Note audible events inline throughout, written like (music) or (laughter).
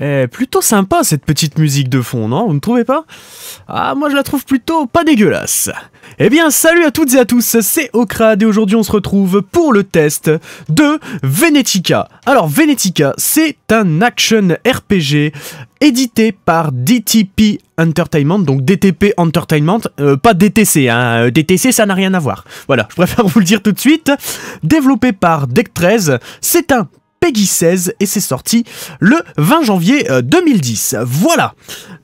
Eh, plutôt sympa cette petite musique de fond, non Vous ne trouvez pas Ah, moi je la trouve plutôt pas dégueulasse. Eh bien, salut à toutes et à tous, c'est Okrad et aujourd'hui on se retrouve pour le test de Venetica. Alors, Venetica, c'est un action RPG édité par DTP Entertainment, donc DTP Entertainment, euh, pas DTC, hein, euh, DTC ça n'a rien à voir. Voilà, je préfère (laughs) vous le dire tout de suite. Développé par Deck13, c'est un Peggy 16 et c'est sorti le 20 janvier 2010. Euh, voilà.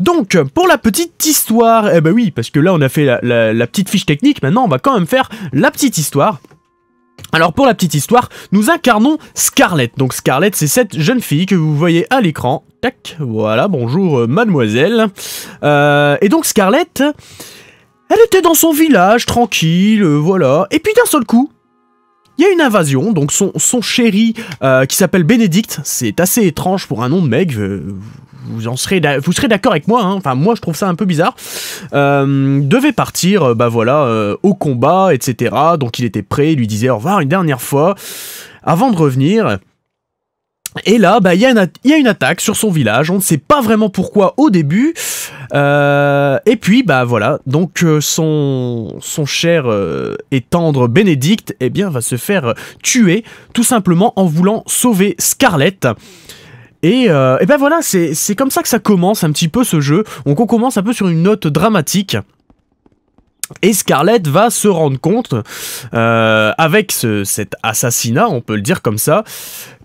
Donc pour la petite histoire, eh ben oui, parce que là on a fait la, petite fiche technique, maintenant on va quand même faire la petite histoire. Alors pour la petite histoire, nous incarnons Scarlett. Donc Scarlett, c'est cette jeune fille que vous voyez à l'écran. Tac, voilà, bonjour euh, mademoiselle. Euh, et donc Scarlett, elle était dans son village, tranquille, voilà. Et puis d'un seul coup, il y a une invasion, donc son, chéri euh, qui s'appelle Bénédicte, c'est assez étrange pour un nom de mec, euh, vous, en serez, vous d'accord avec moi, hein. enfin moi je trouve ça un peu bizarre, euh, devait partir, bah voilà, au combat, etc. Donc il était prêt, il lui disait au revoir une dernière fois, avant de revenir. Et là, bah, il bah, y, a une attaque sur son village, on ne sait pas vraiment pourquoi au début. Euh, et puis, bah voilà, donc euh, son, son cher euh, et tendre Bénédicte eh bien, va se faire tuer, tout simplement en voulant sauver Scarlett. Et, ben voilà, c'est comme ça que ça commence un petit peu ce jeu. Donc on commence un peu sur une note dramatique. Et Scarlett va se rendre compte, avec cet assassinat, on peut le dire comme ça,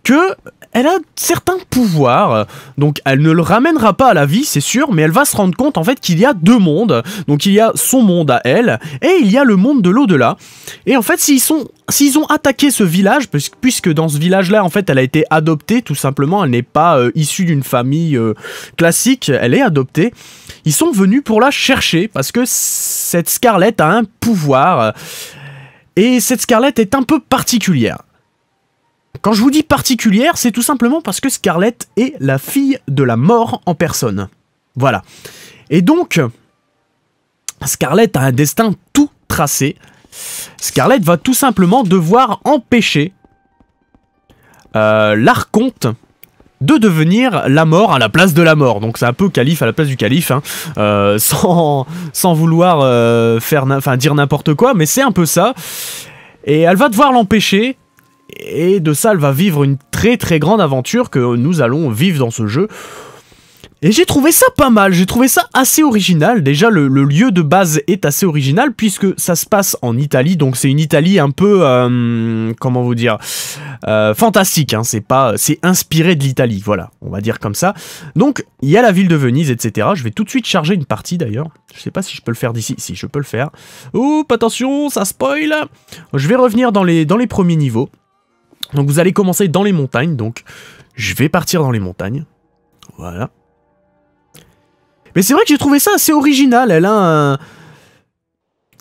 que elle a certains pouvoirs. Donc elle ne le ramènera pas à la vie, c'est sûr, mais elle va se rendre compte en fait qu'il y a deux mondes. Donc il y a son monde à elle et il y a le monde de l'au-delà. Et en fait, s'ils sont s'ils ont attaqué ce village puisque dans ce village-là en fait, elle a été adoptée tout simplement, elle n'est pas euh, issue d'une famille euh, classique, elle est adoptée. Ils sont venus pour la chercher parce que cette Scarlett a un pouvoir et cette Scarlett est un peu particulière. Quand je vous dis particulière, c'est tout simplement parce que Scarlett est la fille de la mort en personne. Voilà. Et donc, Scarlett a un destin tout tracé. Scarlett va tout simplement devoir empêcher euh, l'archonte de devenir la mort à la place de la mort. Donc c'est un peu calife à la place du calife, hein. euh, (laughs) sans, sans, vouloir euh, faire, dire n'importe quoi, mais c'est un peu ça. Et elle va devoir l'empêcher et de ça, elle va vivre une très très grande aventure que nous allons vivre dans ce jeu. Et j'ai trouvé ça pas mal, j'ai trouvé ça assez original. Déjà, le, lieu de base est assez original puisque ça se passe en Italie, donc c'est une Italie un peu, euh, comment vous dire, euh, fantastique. Hein. c'est pas, c'est inspiré de l'Italie, voilà, on va dire comme ça. Donc il y a la ville de Venise, etc. Je vais tout de suite charger une partie d'ailleurs. Je sais pas si je peux le faire d'ici, si je peux le faire. Oups, attention, ça spoil. Je vais revenir dans les dans les premiers niveaux. Donc vous allez commencer dans les montagnes, donc je vais partir dans les montagnes. Voilà. Mais c'est vrai que j'ai trouvé ça assez original, elle a un...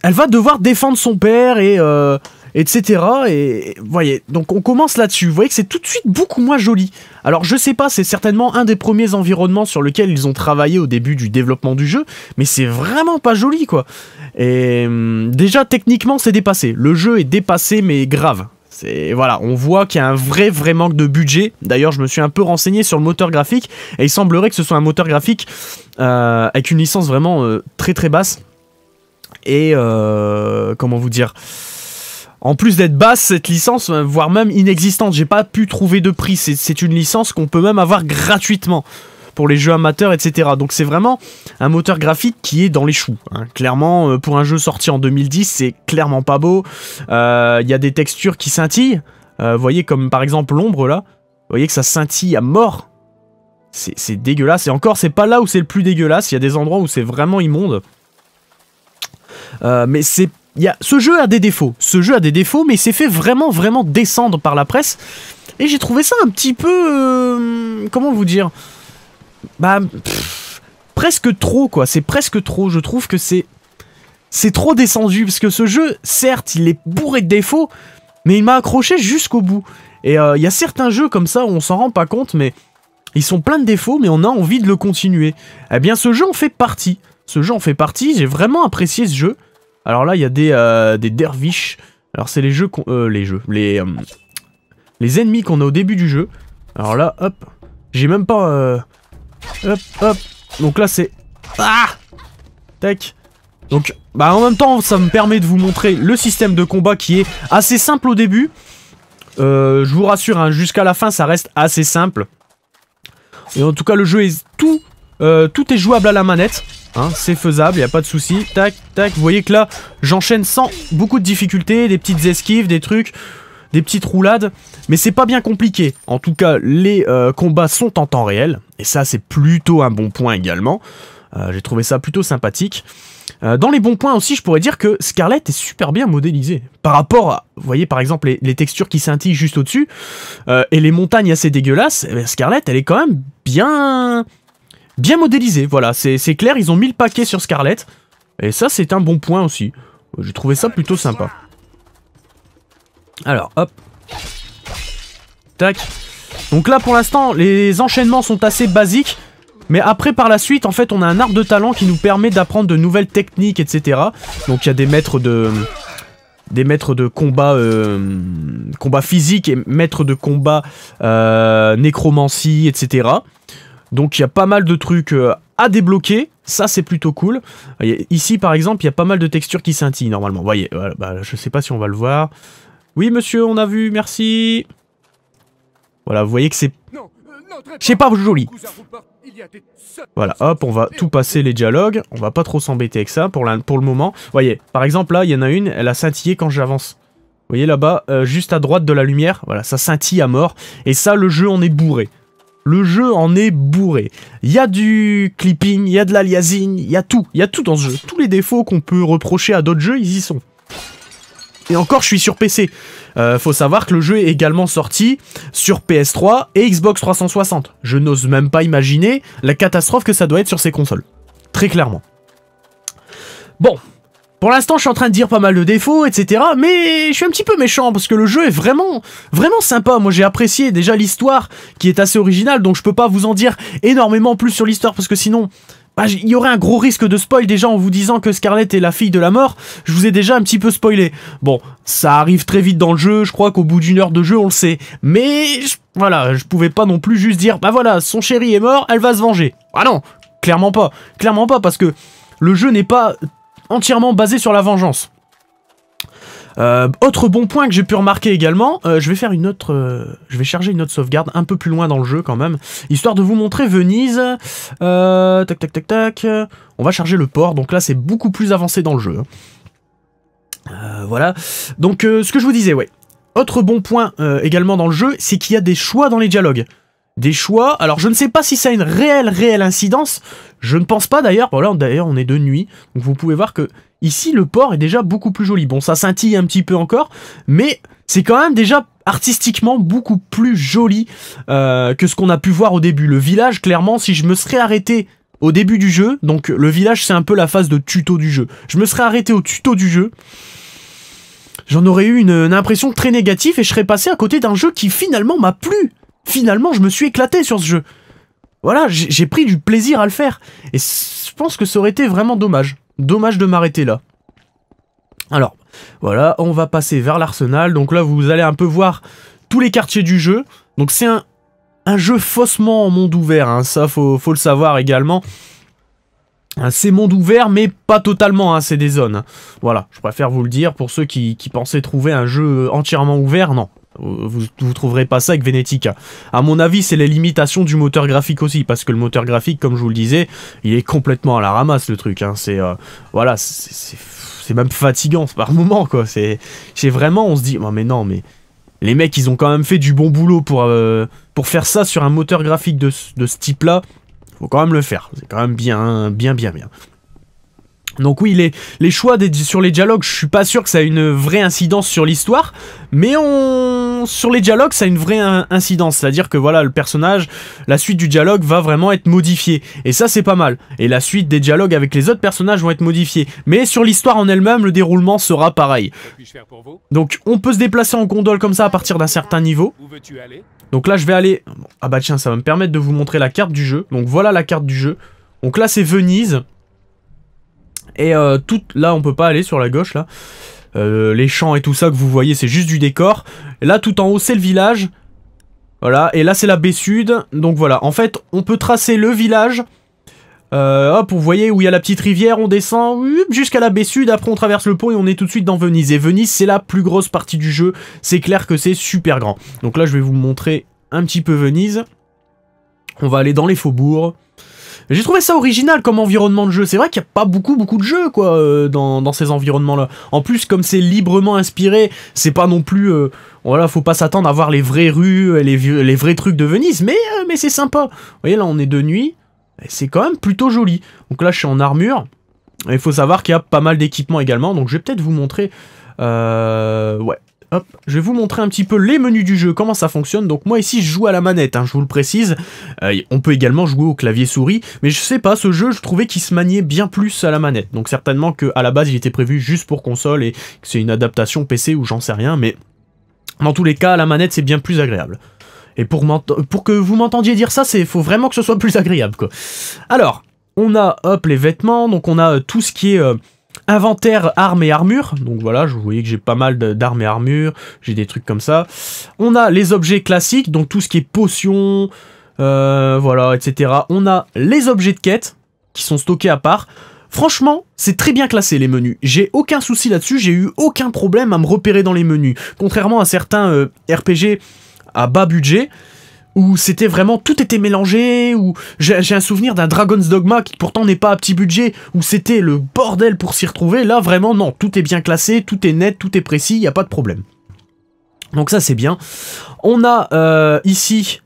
Elle va devoir défendre son père et... Euh, etc. Et voyez, donc on commence là-dessus. Vous voyez que c'est tout de suite beaucoup moins joli. Alors je sais pas, c'est certainement un des premiers environnements sur lequel ils ont travaillé au début du développement du jeu, mais c'est vraiment pas joli quoi. Et hum, déjà techniquement c'est dépassé. Le jeu est dépassé mais grave. Et voilà, on voit qu'il y a un vrai vrai manque de budget. D'ailleurs, je me suis un peu renseigné sur le moteur graphique et il semblerait que ce soit un moteur graphique euh, avec une licence vraiment euh, très très basse et euh, comment vous dire. En plus d'être basse, cette licence, voire même inexistante, j'ai pas pu trouver de prix. C'est une licence qu'on peut même avoir gratuitement pour les jeux amateurs, etc. Donc c'est vraiment un moteur graphique qui est dans les choux. Hein. Clairement, euh, pour un jeu sorti en 2010, c'est clairement pas beau. Euh, il y a des textures qui scintillent. Euh, vous voyez, comme par exemple l'ombre là. Vous voyez que ça scintille à mort. C'est dégueulasse. Et encore, c'est pas là où c'est le plus dégueulasse. Il y a des endroits où c'est vraiment immonde. mais c'est a, ce jeu a des défauts. Ce jeu a des défauts, mais c'est fait vraiment, vraiment descendre par la presse. Et j'ai trouvé ça un petit peu. comment vous dire bah, presque trop, quoi. C'est presque trop. Je trouve que c'est... C'est trop descendu, parce que ce jeu, certes, il est bourré de défauts, mais il m'a accroché jusqu'au bout. Et euh, il y a certains jeux comme ça où on s'en rend pas compte, mais ils sont pleins de défauts, mais on a envie de le continuer. Eh bien, ce jeu en fait partie. Ce jeu en fait partie, j'ai vraiment apprécié ce jeu. Alors là, il y a des, euh, des derviches. Alors c'est les jeux, euh, les jeux, les, les ennemis qu'on a au début du jeu. Alors là, hop, j'ai même pas... Hop, hop. Donc là, c'est... Ah Tac. Donc, bah en même temps, ça me permet de vous montrer le système de combat qui est assez simple au début. Euh, je vous rassure, hein, jusqu'à la fin, ça reste assez simple. Et en tout cas, le jeu est tout... Euh, tout est jouable à la manette. Hein, c'est faisable, il n'y a pas de souci. Tac, tac. Vous voyez que là, j'enchaîne sans beaucoup de difficultés, des petites esquives, des trucs des petites roulades, mais c'est pas bien compliqué. En tout cas, les euh, combats sont en temps réel, et ça c'est plutôt un bon point également. Euh, j'ai trouvé ça plutôt sympathique. Euh, dans les bons points aussi, je pourrais dire que Scarlett est super bien modélisée. Par rapport à, vous voyez par exemple, les, textures qui scintillent juste au-dessus, et les montagnes assez dégueulasses, eh ben, Scarlett, elle est quand même bien... Bien modélisée, voilà, c'est clair, ils ont mis le paquet sur Scarlett, et ça c'est un bon point aussi. J'ai trouvé ça plutôt sympa. Alors, hop. Tac. Donc là, pour l'instant, les enchaînements sont assez basiques. Mais après, par la suite, en fait, on a un arbre de talent qui nous permet d'apprendre de nouvelles techniques, etc. Donc il y a des maîtres de... Des maîtres de combat, euh, combat physique et maîtres de combat euh, nécromancie, etc. Donc il y a pas mal de trucs euh, à débloquer. Ça, c'est plutôt cool. Ici, par exemple, il y a pas mal de textures qui scintillent normalement. Vous voyez, bah, je sais pas si on va le voir. Oui, monsieur, on a vu, merci. Voilà, vous voyez que c'est... Je euh, sais pas, joli. Voilà, hop, on va tout passer les dialogues. On va pas trop s'embêter avec ça pour, pour le moment. Voyez, par exemple, là, il y en a une, elle a scintillé quand j'avance. Vous voyez là-bas, euh, juste à droite de la lumière, voilà, ça scintille à mort. Et ça, le jeu en est bourré. Le jeu en est bourré. Il y a du clipping, il y a de la l'aliasing, il y a tout. Il y a tout dans ce jeu. Tous les défauts qu'on peut reprocher à d'autres jeux, ils y sont. Et encore, je suis sur PC. Euh, faut savoir que le jeu est également sorti sur PS3 et Xbox 360. Je n'ose même pas imaginer la catastrophe que ça doit être sur ces consoles. Très clairement. Bon. Pour l'instant, je suis en train de dire pas mal de défauts, etc. Mais je suis un petit peu méchant parce que le jeu est vraiment, vraiment sympa. Moi, j'ai apprécié déjà l'histoire qui est assez originale, donc je peux pas vous en dire énormément plus sur l'histoire parce que sinon, bah, il y aurait un gros risque de spoil déjà en vous disant que Scarlett est la fille de la mort. Je vous ai déjà un petit peu spoilé. Bon, ça arrive très vite dans le jeu. Je crois qu'au bout d'une heure de jeu, on le sait. Mais voilà, je pouvais pas non plus juste dire, bah voilà, son chéri est mort, elle va se venger. Ah non, clairement pas, clairement pas, parce que le jeu n'est pas entièrement basé sur la vengeance. Euh, autre bon point que j'ai pu remarquer également, euh, je vais faire une autre, euh, je vais charger une autre sauvegarde un peu plus loin dans le jeu quand même, histoire de vous montrer Venise. tac tac tac tac. On va charger le port, donc là c'est beaucoup plus avancé dans le jeu. voilà. Donc ce que je vous disais, ouais. Autre bon point également dans le jeu, c'est qu'il y a des choix dans les dialogues des choix. Alors je ne sais pas si ça a une réelle réelle incidence. Je ne pense pas d'ailleurs. Bon là d'ailleurs on est de nuit, donc vous pouvez voir que Ici, le port est déjà beaucoup plus joli. Bon, ça scintille un petit peu encore, mais c'est quand même déjà artistiquement beaucoup plus joli euh, que ce qu'on a pu voir au début. Le village, clairement, si je me serais arrêté au début du jeu, donc le village c'est un peu la phase de tuto du jeu, je me serais arrêté au tuto du jeu, j'en aurais eu une, une, impression très négative et je serais passé à côté d'un jeu qui finalement m'a plu. Finalement, je me suis éclaté sur ce jeu. Voilà, j'ai pris du plaisir à le faire. Et je pense que ça aurait été vraiment dommage. Dommage de m'arrêter là. Alors, voilà, on va passer vers l'arsenal. Donc là, vous allez un peu voir tous les quartiers du jeu. Donc c'est un, jeu faussement en monde ouvert, hein. ça faut, faut, le savoir également. Hein, c'est monde ouvert, mais pas totalement, hein. c'est des zones. Voilà, je préfère vous le dire, pour ceux qui pensaient trouver un jeu entièrement ouvert, non. Vous ne trouverez pas ça avec Venetica. À mon avis, c'est les limitations du moteur graphique aussi, parce que le moteur graphique, comme je vous le disais, il est complètement à la ramasse le truc. Hein. C'est euh, voilà, c'est même fatigant par moment quoi. C'est vraiment, on se dit, oh, mais non, mais les mecs, ils ont quand même fait du bon boulot pour, euh, pour faire ça sur un moteur graphique de, de ce type-là. Faut quand même le faire. C'est quand même bien, bien, bien, bien. Donc oui, les, choix sur les dialogues, je suis pas sûr que ça ait une vraie incidence sur l'histoire, mais on sur les dialogues, ça a une vraie incidence, c'est-à-dire que voilà, le personnage, la suite du dialogue va vraiment être modifiée, et ça c'est pas mal. Et la suite des dialogues avec les autres personnages vont être modifiés, mais sur l'histoire en elle-même, le déroulement sera pareil. Donc on peut se déplacer en gondole comme ça à partir d'un certain niveau. Donc là, je vais aller... Ah bah tiens, ça va me permettre de vous montrer la carte du jeu. Donc voilà la carte du jeu. Donc là, c'est Venise. Et euh, tout, là, on peut pas aller sur la gauche, là. Euh, les champs et tout ça que vous voyez, c'est juste du décor. Là, tout en haut, c'est le village. Voilà, et là, c'est la baie sud. Donc voilà, en fait, on peut tracer le village. Euh, hop, vous voyez où il y a la petite rivière, on descend jusqu'à la baie sud, après on traverse le pont et on est tout de suite dans Venise. Et Venise, c'est la plus grosse partie du jeu, c'est clair que c'est super grand. Donc là, je vais vous montrer un petit peu Venise. On va aller dans les faubourgs. J'ai trouvé ça original comme environnement de jeu. C'est vrai qu'il n'y a pas beaucoup, de jeux, quoi, euh, dans, ces environnements-là. En plus, comme c'est librement inspiré, c'est pas non plus. Euh, voilà, faut pas s'attendre à voir les vraies rues, les, les vrais trucs de Venise, mais, euh, mais c'est sympa. Vous voyez, là, on est de nuit. C'est quand même plutôt joli. Donc là, je suis en armure. Il faut savoir qu'il y a pas mal d'équipements également. Donc je vais peut-être vous montrer. ouais, Hop, je vais vous montrer un petit peu les menus du jeu, comment ça fonctionne. Donc moi ici, je joue à la manette, hein, je vous le précise. Euh, on peut également jouer au clavier souris, mais je sais pas, ce jeu, je trouvais qu'il se maniait bien plus à la manette. Donc certainement qu'à la base, il était prévu juste pour console et que c'est une adaptation PC ou j'en sais rien, mais dans tous les cas, la manette, c'est bien plus agréable. Et pour, pour que vous m'entendiez dire ça, c'est faut vraiment que ce soit plus agréable, quoi. Alors, on a, hop, les vêtements, donc on a euh, tout ce qui est... Euh, Inventaire armes et armures, donc voilà, je vous voyez que j'ai pas mal d'armes et armures, j'ai des trucs comme ça. On a les objets classiques, donc tout ce qui est potions, euh, voilà, etc. On a les objets de quête, qui sont stockés à part. Franchement, c'est très bien classé les menus. J'ai aucun souci là-dessus, j'ai eu aucun problème à me repérer dans les menus. Contrairement à certains euh, RPG à bas budget, où c'était vraiment tout était mélangé, où j'ai un souvenir d'un Dragon's Dogma qui pourtant n'est pas à petit budget, où c'était le bordel pour s'y retrouver. Là, vraiment, non, tout est bien classé, tout est net, tout est précis, il n'y a pas de problème. Donc ça, c'est bien. On a euh, ici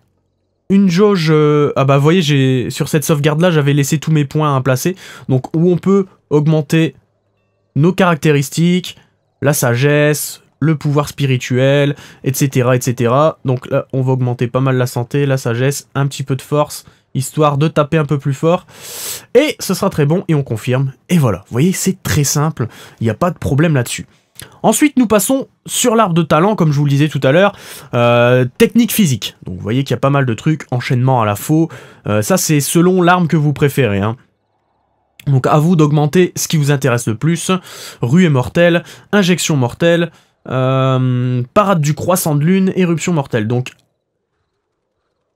une jauge... Euh, ah bah, vous voyez, sur cette sauvegarde-là, j'avais laissé tous mes points à placer. Donc, où on peut augmenter nos caractéristiques, la sagesse, le pouvoir spirituel, etc., etc. Donc là, on va augmenter pas mal la santé, la sagesse, un petit peu de force, histoire de taper un peu plus fort. Et ce sera très bon, et on confirme. Et voilà, vous voyez, c'est très simple, il n'y a pas de problème là-dessus. Ensuite, nous passons sur l'arbre de talent, comme je vous le disais tout à l'heure, euh, technique physique. Donc vous voyez qu'il y a pas mal de trucs, enchaînement à la faux, euh, ça c'est selon l'arme que vous préférez. Hein. Donc à vous d'augmenter ce qui vous intéresse le plus, rue et mortelle, injection mortelle, euh, parade du croissant de lune, éruption mortelle. Donc,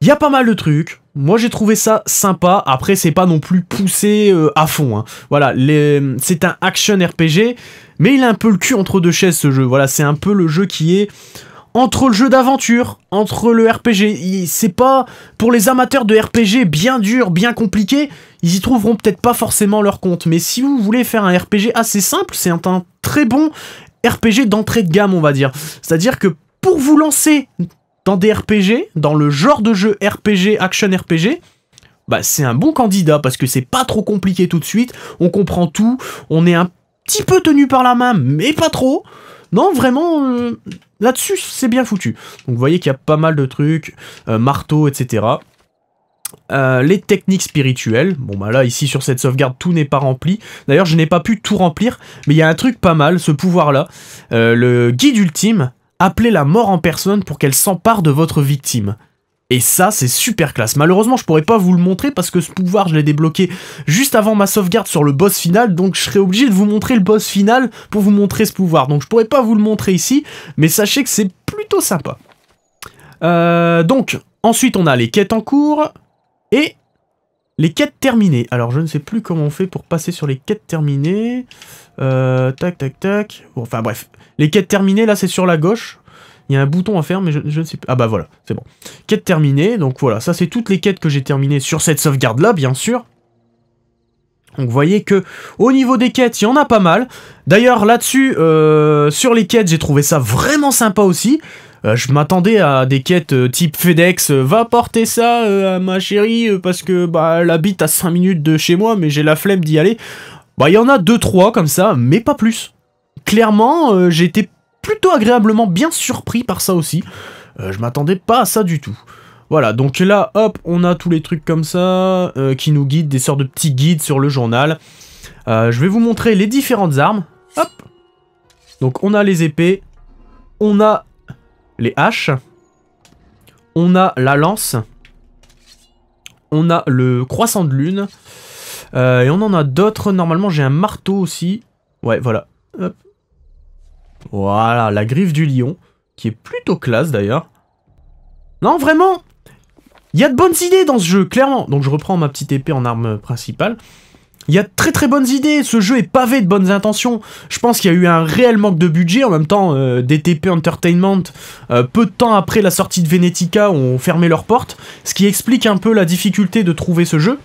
il y a pas mal de trucs. Moi, j'ai trouvé ça sympa. Après, c'est pas non plus poussé euh, à fond. Hein. Voilà, c'est un action RPG, mais il a un peu le cul entre deux chaises, ce jeu. Voilà, c'est un peu le jeu qui est entre le jeu d'aventure, entre le RPG. C'est pas pour les amateurs de RPG bien dur, bien compliqué, ils y trouveront peut-être pas forcément leur compte. Mais si vous voulez faire un RPG assez simple, c'est un très bon RPG d'entrée de gamme, on va dire. C'est-à-dire que pour vous lancer dans des RPG, dans le genre de jeu RPG, action RPG, bah c'est un bon candidat parce que c'est pas trop compliqué tout de suite, on comprend tout, on est un petit peu tenu par la main, mais pas trop. Non, vraiment, euh, là-dessus, c'est bien foutu. Donc vous voyez qu'il y a pas mal de trucs, euh, marteau, etc. Euh, les techniques spirituelles, bon bah là ici sur cette sauvegarde tout n'est pas rempli, d'ailleurs je n'ai pas pu tout remplir, mais il y a un truc pas mal, ce pouvoir là, euh, le guide ultime, appelez la mort en personne pour qu'elle s'empare de votre victime. Et ça, c'est super classe. Malheureusement, je pourrais pas vous le montrer parce que ce pouvoir, je l'ai débloqué juste avant ma sauvegarde sur le boss final, donc je serais obligé de vous montrer le boss final pour vous montrer ce pouvoir. Donc je pourrais pas vous le montrer ici, mais sachez que c'est plutôt sympa. Euh, donc, ensuite on a les quêtes en cours, et les quêtes terminées. Alors, je ne sais plus comment on fait pour passer sur les quêtes terminées. Euh, tac, tac, tac. enfin, bref. Les quêtes terminées, là, c'est sur la gauche. Il y a un bouton à faire, mais je, ne sais plus. Ah bah voilà, c'est bon. Quêtes terminée. Donc voilà, ça, c'est toutes les quêtes que j'ai terminées sur cette sauvegarde-là, bien sûr. Donc vous voyez que au niveau des quêtes, il y en a pas mal. D'ailleurs là-dessus, euh, sur les quêtes, j'ai trouvé ça vraiment sympa aussi. Euh, je m'attendais à des quêtes euh, type FedEx, euh, va porter ça à ma chérie parce que bah, elle habite à 5 minutes de chez moi, mais j'ai la flemme d'y aller. Bah, il y en a 2-3 comme ça, mais pas plus. Clairement, j'ai été plutôt agréablement bien surpris par ça aussi. je m'attendais pas à ça du tout. Voilà, donc là, hop, on a tous les trucs comme ça, qui nous guident, des sortes de petits guides sur le journal. je vais vous montrer les différentes armes. Hop Donc on a les épées, on a les haches. On a la lance. On a le croissant de lune. Euh, et on en a d'autres. Normalement, j'ai un marteau aussi. Ouais, voilà. Voilà, la griffe du lion. Qui est plutôt classe, d'ailleurs. Non, vraiment Il y a de bonnes idées dans ce jeu, clairement. Donc, je reprends ma petite épée en arme principale. Il y a très très bonnes idées, ce jeu est pavé de bonnes intentions. Je pense qu'il y a eu un réel manque de budget, en même temps euh, DTP Entertainment, euh, peu de temps après la sortie de Venetica, ont fermé leurs portes, ce qui explique un peu la difficulté de trouver ce jeu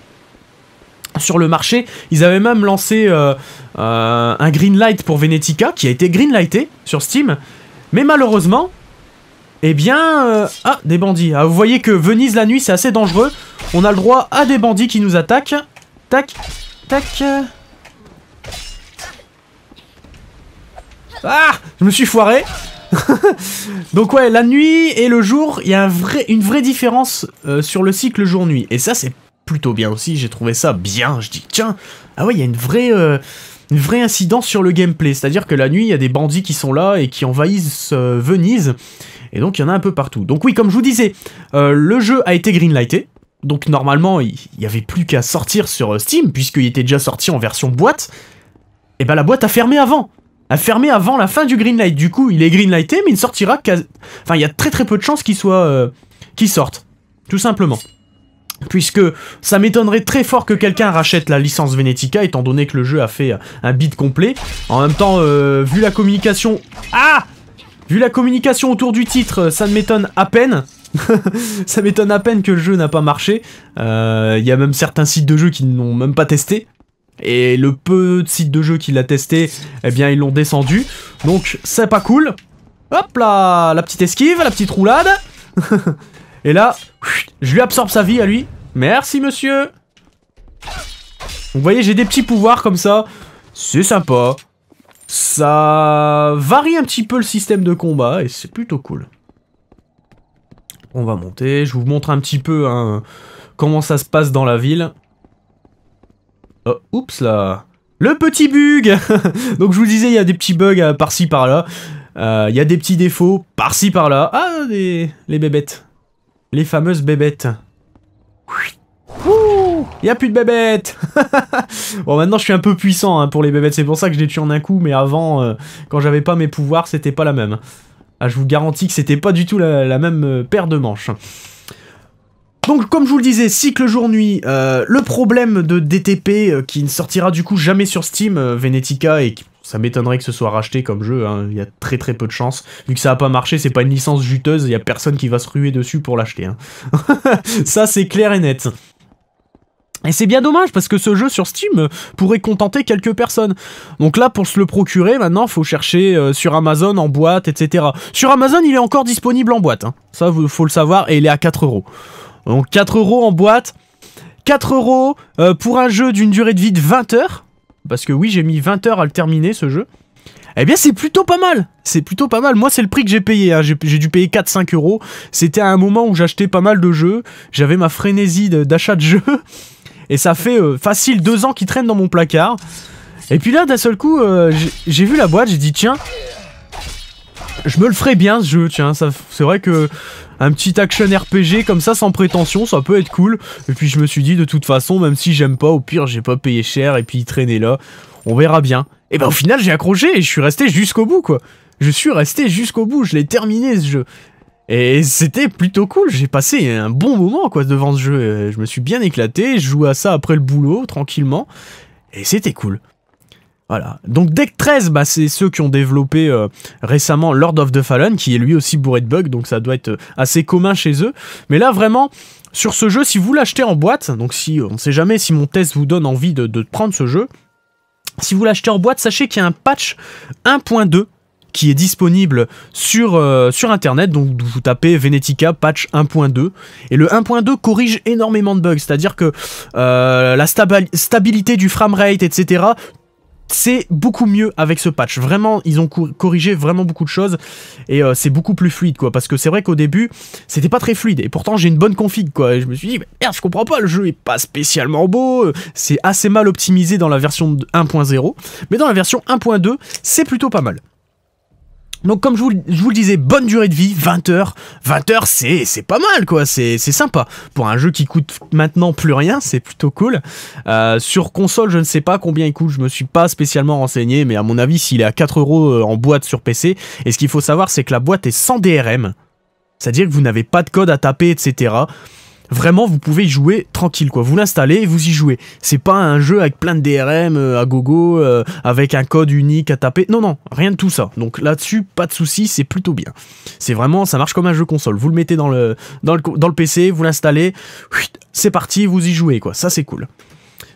sur le marché. Ils avaient même lancé euh, un un light pour Venetica, qui a été greenlighté sur Steam, mais malheureusement, eh bien... Ah, des bandits. Ah, vous voyez que Venise la nuit, c'est assez dangereux. On a le droit à des bandits qui nous attaquent. Tac. Ah Je me suis foiré (laughs) Donc ouais, la nuit et le jour, il y a une vraie différence euh, sur le cycle jour-nuit. Et ça, c'est plutôt bien aussi, j'ai trouvé ça bien. Je dis, tiens, ah ouais, il y a une vraie... Euh, vraie incidence sur le gameplay, c'est-à-dire que la nuit, il y a des bandits qui sont là et qui envahissent euh, Venise, et donc il y en a un peu partout. Donc oui, comme je vous disais, le jeu a été greenlighté, donc normalement, il n'y avait plus qu'à sortir sur euh, Steam, puisqu'il était déjà sorti en version boîte. Et bah la boîte a fermé avant A fermé avant la fin du Greenlight. Du coup, il est greenlighté, mais il ne sortira qu'à... Enfin, il y a très très peu de chances qu'il soit... Euh, qu'il sorte. Tout simplement. Puisque ça m'étonnerait très fort que quelqu'un rachète la licence Venetica, étant donné que le jeu a fait euh, un bid complet. En même temps, vu la communication... Ah Vu la communication autour du titre, ça ne m'étonne à peine. (laughs) ça m'étonne à peine que le jeu n'a pas marché. Il euh, y a même certains sites de jeux qui n'ont même pas testé. Et le peu de sites de jeux qui l'a testé, eh bien ils l'ont descendu. Donc c'est pas cool. Hop là, la petite esquive, la petite roulade. (laughs) Et là, je lui absorbe sa vie à lui. Merci monsieur. Vous voyez, j'ai des petits pouvoirs comme ça. C'est sympa. Ça varie un petit peu le système de combat et c'est plutôt cool. On va monter, je vous montre un petit peu hein, comment ça se passe dans la ville. Oh, oups là Le petit bug (laughs) Donc je vous disais, il y a des petits bugs euh, par-ci par-là. Euh, il y a des petits défauts par-ci par-là. Ah, les bébêtes. Les fameuses bébêtes. Il a plus de bébêtes (laughs) Bon, maintenant, je suis un peu puissant hein, pour les bébêtes. C'est pour ça que je les tue en un coup. Mais avant, euh, quand j'avais pas mes pouvoirs, c'était pas la même. Ah, je vous garantis que c'était pas du tout la, même euh, paire de manches. Donc comme je vous le disais, cycle jour-nuit, euh, le problème de DTP euh, qui ne sortira du coup jamais sur Steam, Venetica, et ça m'étonnerait que ce soit racheté comme jeu, hein, il y a très très peu de chance. Vu que ça n'a pas marché, c'est pas une licence juteuse, il n'y a personne qui va se ruer dessus pour l'acheter. Hein. (laughs) ça c'est clair et net. Et c'est bien dommage parce que ce jeu sur Steam euh, pourrait contenter quelques personnes. Donc là, pour se le procurer, maintenant, faut chercher euh, sur Amazon en boîte, etc. Sur Amazon, il est encore disponible en boîte. Hein. Ça, Ça, faut le savoir, et il est à 4 euros. Donc 4 euros en boîte. 4 euros euh, pour un jeu d'une durée de vie de 20 heures. Parce que oui, j'ai mis 20 heures à le terminer, ce jeu. Eh bien, c'est plutôt pas mal. C'est plutôt pas mal. Moi, c'est le prix que j'ai payé. Hein. J'ai dû payer 4-5 euros. C'était à un moment où j'achetais pas mal de jeux. J'avais ma frénésie d'achat de jeux. Et ça fait euh, facile deux ans qu'il traîne dans mon placard. Et puis là, d'un seul coup, euh, j'ai vu la boîte, j'ai dit tiens, je me le ferai bien ce jeu, tiens, c'est vrai que un petit action RPG comme ça sans prétention, ça peut être cool. Et puis je me suis dit de toute façon, même si j'aime pas, au pire j'ai pas payé cher et puis il traînait là, on verra bien. Et ben au final j'ai accroché et je suis resté jusqu'au bout quoi. Je suis resté jusqu'au bout, je l'ai terminé ce jeu. Et c'était plutôt cool, j'ai passé un bon moment quoi devant ce jeu. Euh, je me suis bien éclaté, je jouais à ça après le boulot, tranquillement. Et c'était cool. Voilà. Donc Deck 13, bah, c'est ceux qui ont développé euh, récemment Lord of the Fallen, qui est lui aussi bourré de bugs, donc ça doit être euh, assez commun chez eux. Mais là, vraiment, sur ce jeu, si vous l'achetez en boîte, donc si on ne sait jamais si mon test vous donne envie de, de prendre ce jeu, si vous l'achetez en boîte, sachez qu'il y a un patch 1.2 qui est disponible sur, euh, sur internet. Donc vous tapez Venetica patch 1.2 et le 1.2 corrige énormément de bugs, c'est-à-dire que euh, la stabilité du frame framerate, etc. C'est beaucoup mieux avec ce patch. Vraiment, ils ont corrigé vraiment beaucoup de choses et euh, c'est beaucoup plus fluide, quoi. Parce que c'est vrai qu'au début, c'était pas très fluide et pourtant j'ai une bonne config, quoi. Et je me suis dit, mais merde, je comprends pas, le jeu est pas spécialement beau, c'est assez mal optimisé dans la version 1.0, mais dans la version 1.2, c'est plutôt pas mal. Donc comme je vous, le disais, bonne durée de vie, 20 heures. 20 heures, c'est, pas mal, quoi, c'est, c'est sympa. Pour un jeu qui coûte maintenant plus rien, c'est plutôt cool. Euh, sur console, je ne sais pas combien il coûte, je me suis pas spécialement renseigné, mais à mon avis, s'il est à 4 euros euh, en boîte sur PC, et ce qu'il faut savoir, c'est que la boîte est sans DRM. C'est-à-dire que vous n'avez pas de code à taper, etc vraiment vous pouvez y jouer tranquille quoi. Vous l'installez et vous y jouez. C'est pas un jeu avec plein de DRM euh, à gogo, euh, avec un code unique à taper. Non non, rien de tout ça. Donc là-dessus, pas de souci, c'est plutôt bien. C'est vraiment, ça marche comme un jeu console. Vous le mettez dans le, dans le, dans le PC, vous l'installez, c'est parti, vous y jouez quoi. Ça c'est cool.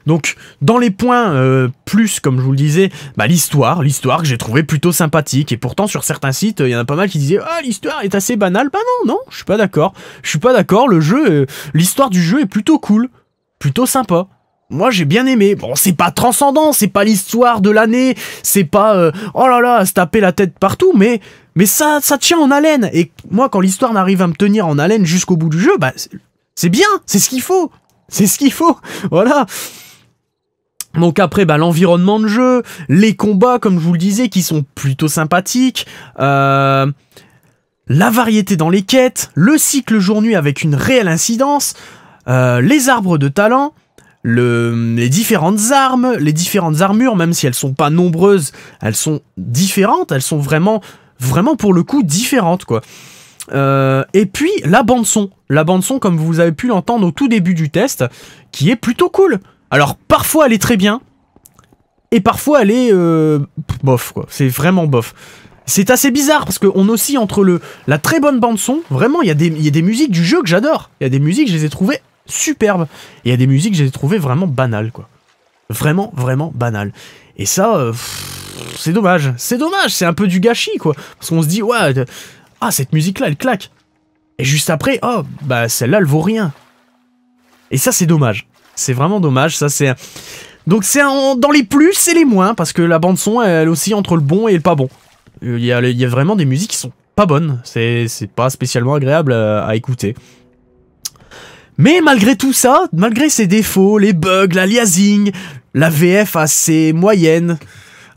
Donc, dans les points euh, plus, comme je vous le disais, bah, l'histoire, l'histoire que j'ai trouvé plutôt sympathique. Et pourtant, sur certains sites, euh, il y en a pas mal qui disaient Ah, l'histoire est assez banale. Bah non, non, je suis pas d'accord. Je suis pas d'accord. Le jeu, euh, l'histoire du jeu est plutôt cool, plutôt sympa. Moi j'ai bien aimé. Bon, c'est pas transcendant, c'est pas l'histoire de l'année, c'est pas oh là là, se taper la tête partout, mais mais ça ça tient en haleine. Et moi quand l'histoire n'arrive à me tenir en haleine jusqu'au bout du jeu, bah c'est bien, c'est ce qu'il faut. C'est ce qu'il faut. (laughs) Voilà. Donc après, bah, l'environnement de jeu, les combats, comme je vous le disais, qui sont plutôt sympathiques, euh, la variété dans les quêtes, le cycle jour-nuit avec une réelle incidence, euh, les arbres de talent, les différentes armes, les différentes armures, même si elles sont pas nombreuses, elles sont différentes, elles sont vraiment, vraiment pour le coup différentes, quoi. Euh, et puis la bande son, la bande son comme vous avez pu l'entendre au tout début du test, qui est plutôt cool. Alors parfois elle est très bien, et parfois elle est euh, bof quoi, c'est vraiment bof. C'est assez bizarre parce qu'on oscille entre le, la très bonne bande son, vraiment il y, a des, musiques du jeu que j'adore, il y a des musiques je les ai trouvées superbes, et il y a des musiques que je les ai trouvées vraiment banales quoi. Vraiment, vraiment banales. Et ça, euh, c'est dommage, c'est dommage, c'est un peu du gâchis quoi. Parce qu'on se dit, ouais, ah, cette musique-là, elle claque. Et juste après, oh, bah celle-là, elle vaut rien. Et ça, c'est dommage. C'est vraiment dommage. Ça, c'est. Donc, c'est dans les plus et les moins, parce que la bande-son, elle aussi entre le bon et le pas bon. Euh, il y a, il y a vraiment des musiques qui sont pas bonnes. C'est pas spécialement agréable euh, à, écouter. Mais malgré tout ça, malgré ses défauts, les bugs, La liazing la VF assez moyenne,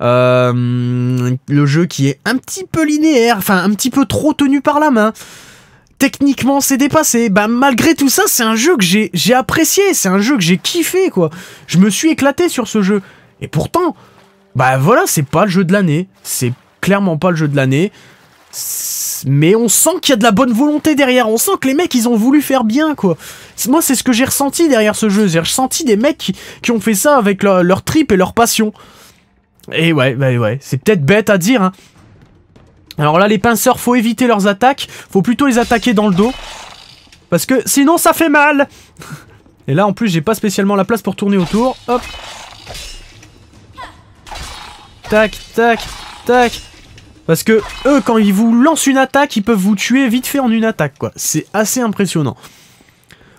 euh, le jeu qui est un petit peu linéaire, enfin un petit peu trop tenu par la main. Techniquement, c'est dépassé. Bah, malgré tout ça, c'est un jeu que j'ai apprécié, c'est un jeu que j'ai kiffé, quoi. Je me suis éclaté sur ce jeu. Et pourtant, bah voilà, c'est pas le jeu de l'année. C'est clairement pas le jeu de l'année. Mais on sent qu'il y a de la bonne volonté derrière. On sent que les mecs, ils ont voulu faire bien, quoi. Moi, c'est ce que j'ai ressenti derrière ce jeu. J'ai ressenti des mecs qui, ont fait ça avec leur, leur trip et leur passion. Et eh ouais, bah ouais, c'est peut-être bête à dire, hein. Alors là, les pinceurs, faut éviter leurs attaques. Faut plutôt les attaquer dans le dos. Parce que sinon, ça fait mal Et là, en plus, j'ai pas spécialement la place pour tourner autour. Hop Tac, tac, tac Parce que eux, quand ils vous lancent une attaque, ils peuvent vous tuer vite fait en une attaque, quoi. C'est assez impressionnant.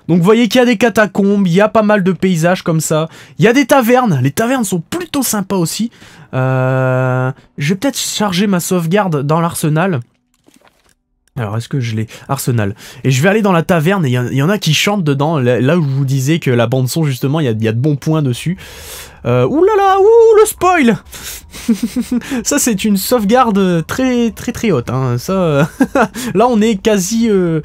Donc vous voyez qu'il y a des catacombes, il y a pas mal de paysages comme ça. Il y a des tavernes, les tavernes sont plutôt sympas aussi. Euh, je vais peut-être charger ma sauvegarde dans l'arsenal. Alors est-ce que je l'ai Arsenal. Et je vais aller dans la taverne et il y, en a qui chantent dedans, là où je vous disais que la bande son justement, il y, a, de bons points dessus. Euh, ouh là là, ouh, le spoil (laughs) Ça c'est une sauvegarde très très très haute, hein. ça... (laughs) là on est quasi... Euh,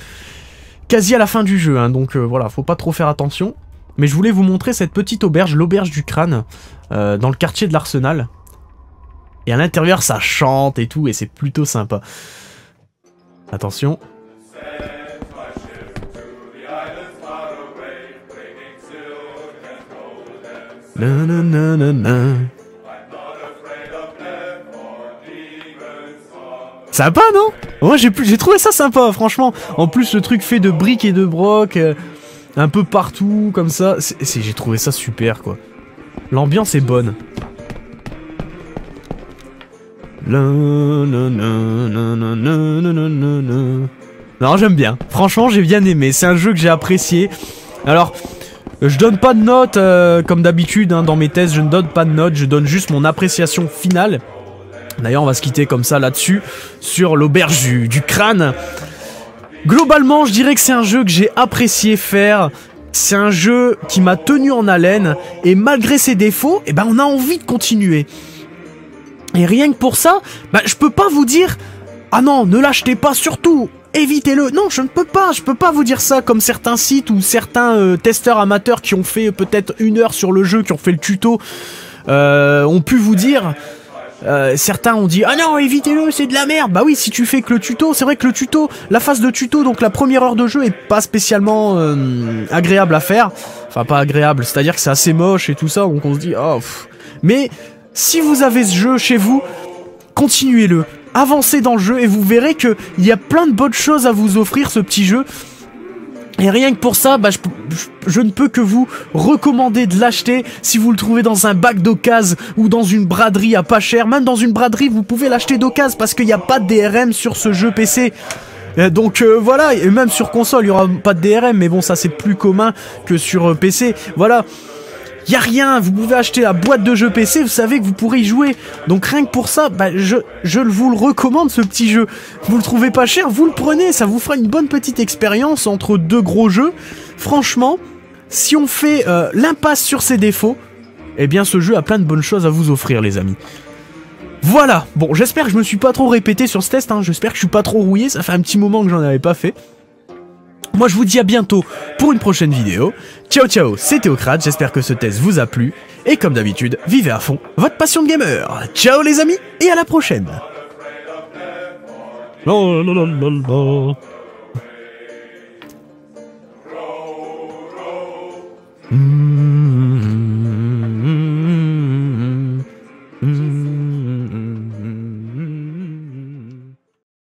quasi à la fin du jeu, hein, donc euh, voilà, faut pas trop faire attention. Mais je voulais vous montrer cette petite auberge, l'auberge du crâne, euh, dans le quartier de l'Arsenal. Et à l'intérieur, ça chante et tout, et c'est plutôt sympa. Attention. Sympa, non moi, j'ai trouvé ça sympa, franchement. En plus, le truc fait de briques et de broc, euh, un peu partout, comme ça. j'ai trouvé ça super, quoi. L'ambiance est bonne. Non, j'aime bien. Franchement, j'ai bien aimé. C'est un jeu que j'ai apprécié. Alors, je donne pas de notes, euh, comme d'habitude, hein, dans mes tests, je ne donne pas de notes. Je donne juste mon appréciation finale. D'ailleurs, on va se quitter comme ça là-dessus, sur l'auberge du, crâne. Globalement, je dirais que c'est un jeu que j'ai apprécié faire. C'est un jeu qui m'a tenu en haleine et malgré ses défauts, eh ben on a envie de continuer. Et rien que pour ça, je ben, je peux pas vous dire ah non, ne l'achetez pas surtout, évitez-le. Non, je ne peux pas, je peux pas vous dire ça comme certains sites ou certains euh, testeurs amateurs qui ont fait peut-être une heure sur le jeu, qui ont fait le tuto, euh, ont pu vous dire. Euh, certains ont dit ah non évitez-le c'est de la merde bah oui si tu fais que le tuto c'est vrai que le tuto la phase de tuto donc la première heure de jeu est pas spécialement euh, agréable à faire enfin pas agréable c'est à dire que c'est assez moche et tout ça donc on se dit oh mais si vous avez ce jeu chez vous continuez-le avancez dans le jeu et vous verrez que il y a plein de bonnes choses à vous offrir ce petit jeu et rien que pour ça, bah, je, ne peux que vous recommander de l'acheter. Si vous le trouvez dans un bac d'occasion ou dans une braderie à pas cher, même dans une braderie, vous pouvez l'acheter d'occasion parce qu'il n'y a pas de DRM sur ce jeu PC. Euh, donc euh, voilà, et même sur console, il n'y aura pas de DRM, mais bon, ça c'est plus commun que sur euh, PC. Voilà y rien. Vous pouvez acheter la boîte de jeux PC, vous savez que vous pourrez y jouer. Donc rien que pour ça, bah, je, je vous le recommande ce petit jeu. Vous le trouvez pas cher, vous le prenez, ça vous fera une bonne petite expérience entre deux gros jeux. Franchement, si on fait euh, l'impasse sur ses défauts, eh bien ce jeu a plein de bonnes choses à vous offrir les amis. Voilà, bon j'espère que je me suis pas trop répété sur ce test, hein. j'espère que je suis pas trop rouillé, ça fait un petit moment que j'en avais pas fait. Moi je vous dis à bientôt pour une prochaine vidéo. Ciao ciao, c'est Théocrate, j'espère que ce test vous a plu. Et comme d'habitude, vivez à fond votre passion de gamer. Ciao les amis et à la prochaine.